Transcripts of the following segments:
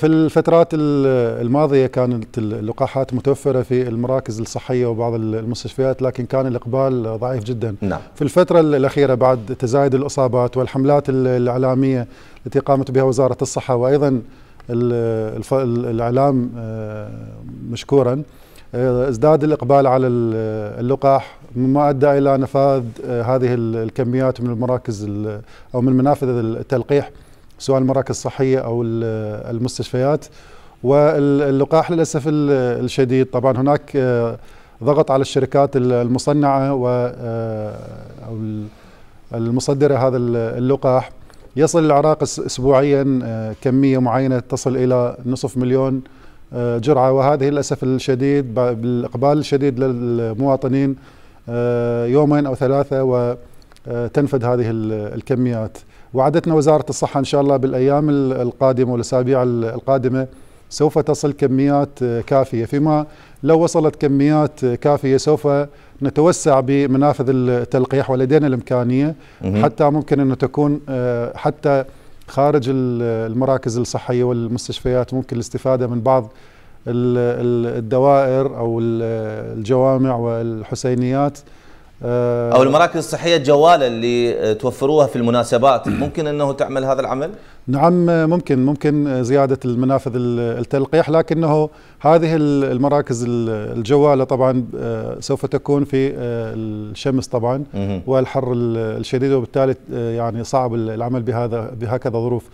في الفترات الماضية كانت اللقاحات متوفرة في المراكز الصحية وبعض المستشفيات لكن كان الإقبال ضعيف جدا نعم. في الفترة الأخيرة بعد تزايد الإصابات والحملات الإعلامية التي قامت بها وزارة الصحة وأيضا الإعلام آه، مشكورا آه، ازداد الإقبال على اللقاح مما أدى إلى نفاذ آه، هذه الكميات من المراكز أو من منافذ التلقيح سواء المراكز الصحيه او المستشفيات واللقاح للاسف الشديد طبعا هناك آه، ضغط على الشركات المصنعه و آه، المصدره هذا اللقاح يصل العراق اسبوعيا آه، كميه معينه تصل الى نصف مليون جرعه وهذه للاسف الشديد بالاقبال الشديد للمواطنين يومين او ثلاثه و آه، تنفذ هذه الكميات وعدتنا وزارة الصحة إن شاء الله بالأيام القادمة والأسابيع القادمة سوف تصل كميات آه، كافية فيما لو وصلت كميات آه، كافية سوف نتوسع بمنافذ التلقيح ولدينا الإمكانية حتى ممكن أن تكون حتى خارج المراكز الصحية والمستشفيات ممكن الاستفادة من بعض الدوائر أو الجوامع والحسينيات آه، او المراكز الصحيه الجواله اللي توفروها في المناسبات ممكن انه تعمل هذا العمل نعم ممكن ممكن زياده المنافذ التلقيح لكنه هذه المراكز الجواله طبعا آه، سوف تكون في آه، الشمس طبعا والحر الشديد وبالتالي يعني صعب العمل بهذا بهكذا ظروف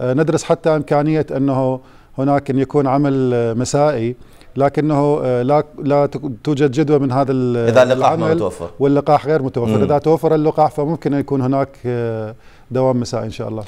ندرس حتى امكانيه انه هناك ان يكون عمل مسائي لكنه آه، لا لا توجد جدوى من هذا اذا اللقاح ما متوفر واللقاح غير متوفر مم. اذا توفر اللقاح فممكن ان يكون هناك آه، دوام مساء ان شاء الله